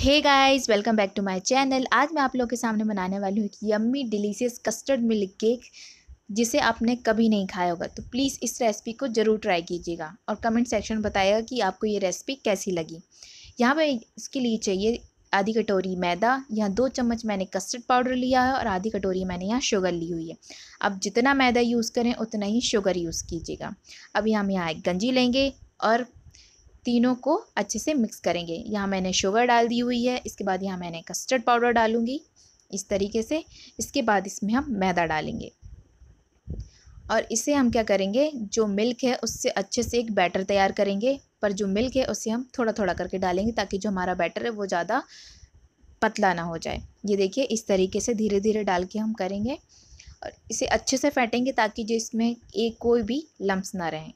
hey guys welcome back to my channel आज मैं आप लोगों के सामने बनाने वाली हूँ एक yummy delicious custard milk cake जिसे आपने कभी नहीं खाया होगा तो प्लीज़ इस रेसिपी को ज़रूर ट्राई कीजिएगा और कमेंट सेक्शन में बताएगा कि आपको ये रेसिपी कैसी लगी यहाँ पे इसके लिए चाहिए आधी कटोरी मैदा यहाँ दो चम्मच मैंने कस्टर्ड पाउडर लिया है और आधी कटोरी मैंने यहाँ शुगर ली हुई है अब जितना मैदा यूज़ करें उतना ही शुगर यूज़ कीजिएगा अभी हम यहाँ एक गंजी लेंगे और तीनों को अच्छे से मिक्स करेंगे यहाँ मैंने शुगर डाल दी हुई है इसके बाद यहाँ मैंने कस्टर्ड पाउडर डालूँगी इस तरीके से इसके बाद इसमें हम मैदा डालेंगे और इसे हम क्या करेंगे जो मिल्क है उससे अच्छे से एक बैटर तैयार करेंगे पर जो मिल्क है उसे हम थोड़ा थोड़ा करके डालेंगे ताकि जो हमारा बैटर है वो ज़्यादा पतला ना हो जाए ये देखिए इस तरीके से धीरे धीरे डाल के हम करेंगे और इसे अच्छे से फेंटेंगे ताकि जो इसमें एक कोई भी लम्ब ना रहें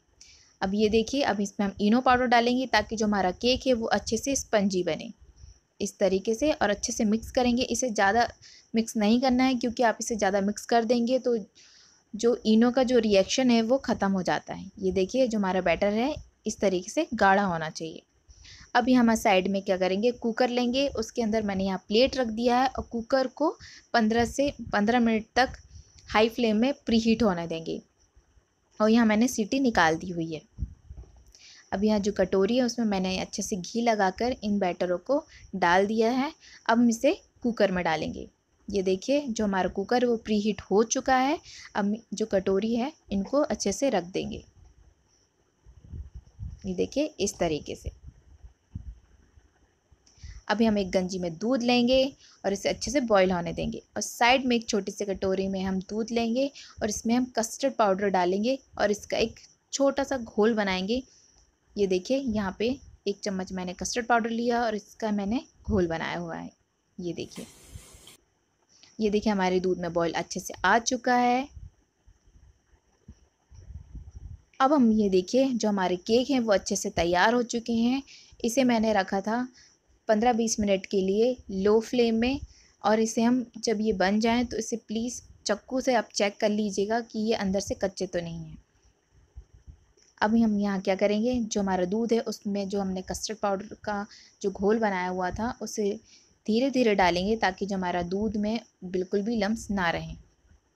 अब ये देखिए अब इसमें हम इनो पाउडर डालेंगे ताकि जो हमारा केक है वो अच्छे से स्पंजी बने इस तरीके से और अच्छे से मिक्स करेंगे इसे ज़्यादा मिक्स नहीं करना है क्योंकि आप इसे ज़्यादा मिक्स कर देंगे तो जो इनो का जो रिएक्शन है वो ख़त्म हो जाता है ये देखिए जो हमारा बैटर है इस तरीके से गाढ़ा होना चाहिए अभी हम साइड में क्या करेंगे कुकर लेंगे उसके अंदर मैंने यहाँ प्लेट रख दिया है और कुकर को पंद्रह से पंद्रह मिनट तक हाई फ्लेम में प्री हीट होने देंगे और यहाँ मैंने सीटी निकाल दी हुई है अब यहाँ जो कटोरी है उसमें मैंने अच्छे से घी लगाकर इन बैटरों को डाल दिया है अब हम इसे कुकर में डालेंगे ये देखिए जो हमारा कुकर वो प्री हीट हो चुका है अब जो कटोरी है इनको अच्छे से रख देंगे ये देखिए इस तरीके से अभी हम एक गंजी में दूध लेंगे और इसे अच्छे से बॉईल होने देंगे और साइड में एक छोटी सी कटोरी में हम दूध लेंगे और इसमें हम कस्टर्ड पाउडर डालेंगे और इसका एक छोटा सा घोल बनाएंगे ये देखिए यहाँ पे एक चम्मच मैंने कस्टर्ड पाउडर लिया और इसका मैंने घोल बनाया हुआ है ये देखिए ये देखिए हमारे दूध में बॉयल अच्छे से आ चुका है अब हम ये देखिए जो हमारे केक हैं वो अच्छे से तैयार हो चुके हैं इसे मैंने रखा था पंद्रह बीस मिनट के लिए लो फ्लेम में और इसे हम जब ये बन जाए तो इसे प्लीज़ चक्कू से आप चेक कर लीजिएगा कि ये अंदर से कच्चे तो नहीं हैं अभी हम यहाँ क्या करेंगे जो हमारा दूध है उसमें जो हमने कस्टर्ड पाउडर का जो घोल बनाया हुआ था उसे धीरे धीरे डालेंगे ताकि जो हमारा दूध में बिल्कुल भी लम्स ना रहें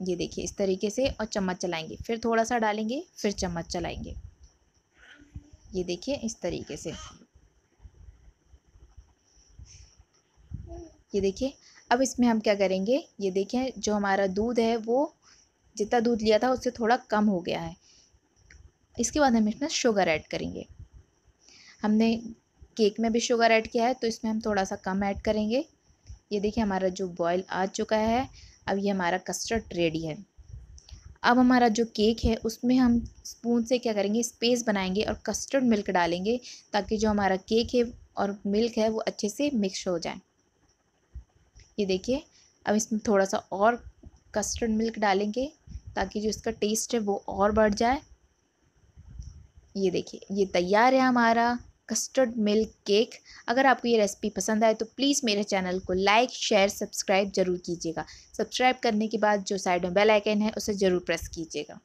ये देखिए इस तरीके से और चम्मच चलाएंगे फिर थोड़ा सा डालेंगे फिर चम्मच चलाएंगे ये देखिए इस तरीके से ये देखिए अब इसमें हम क्या करेंगे ये देखें जो हमारा दूध है वो जितना दूध लिया था उससे थोड़ा कम हो गया है इसके बाद हम इसमें शुगर ऐड करेंगे हमने केक में भी शुगर ऐड किया है तो इसमें हम थोड़ा सा कम ऐड करेंगे ये देखिए हमारा जो बॉयल आ चुका है अब ये हमारा कस्टर्ड रेडी है अब हमारा जो केक है उसमें हम स्पून से क्या करेंगे स्पेस बनाएंगे और कस्टर्ड मिल्क डालेंगे ताकि जो हमारा केक है और मिल्क है वो अच्छे से मिक्स हो जाए ये देखिए अब इसमें थोड़ा सा और कस्टर्ड मिल्क डालेंगे ताकि जो इसका टेस्ट है वो और बढ़ जाए ये देखिए ये तैयार है हमारा कस्टर्ड मिल्क केक अगर आपको ये रेसिपी पसंद आए तो प्लीज़ मेरे चैनल को लाइक शेयर सब्सक्राइब जरूर कीजिएगा सब्सक्राइब करने के बाद जो साइड में बेल आइकन है उसे ज़रूर प्रेस कीजिएगा